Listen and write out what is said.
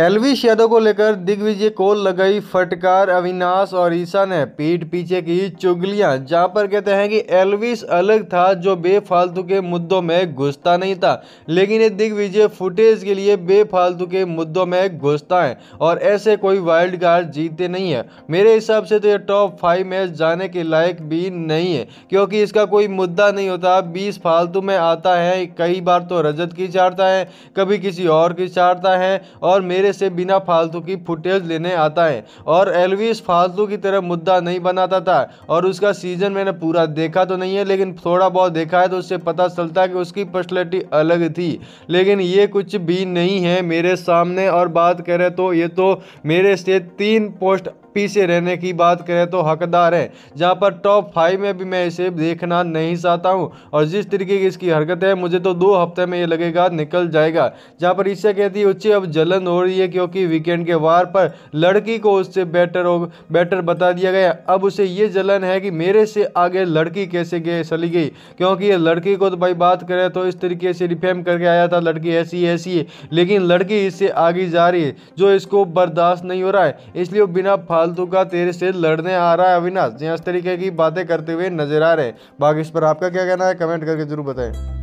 एलविश यादव को लेकर दिग्विजय को लगाई फटकार अविनाश और ईशा ने पीठ पीछे की चुगलियां जहां पर कहते हैं कि एलविश अलग था जो बेफालतू के मुद्दों में घुसता नहीं था लेकिन ये दिग्विजय फुटेज के लिए बेफालतू के मुद्दों में घुसता है और ऐसे कोई वाइल्ड कार्ड जीते नहीं है मेरे हिसाब से तो ये टॉप फाइव में जाने के लायक भी नहीं है क्योंकि इसका कोई मुद्दा नहीं होता बीस फालतू में आता है कई बार तो रजत की चाड़ता है कभी किसी और की चाड़ता है और मेरे मेरे से बिना फालतू की फुटेज लेने आता है और एलविस फालतू की तरह मुद्दा नहीं बनाता था और उसका सीजन मैंने पूरा देखा तो नहीं है लेकिन थोड़ा बहुत देखा है तो उससे पता चलता है कि उसकी पर्सनैलिटी अलग थी लेकिन ये कुछ भी नहीं है मेरे सामने और बात करें तो ये तो मेरे से तीन पोस्ट पीछे रहने की बात करें तो हकदार है जहाँ पर टॉप फाइव में भी मैं इसे देखना नहीं चाहता हूँ और जिस तरीके की इसकी हरकत है मुझे तो दो हफ्ते में ये लगेगा निकल जाएगा जहाँ पर इससे कहती है उच्ची अब जलन हो रही है क्योंकि वीकेंड के वार पर लड़की को उससे बेटर हो बेटर बता दिया गया अब उसे ये जलन है कि मेरे से आगे लड़की कैसे गए चली गई क्योंकि ये लड़की को तो भाई बात करें तो इस तरीके से रिफेम करके आया था लड़की ऐसी ऐसी है लेकिन लड़की इससे आगे जा रही है जो इसको बर्दाश्त नहीं हो रहा है इसलिए वो बिना फाल फालतू का तेरे से लड़ने आ रहा है अविनाश जी इस तरीके की बातें करते हुए नजर आ रहे बाकी इस पर आपका क्या कहना है कमेंट करके जरूर बताएं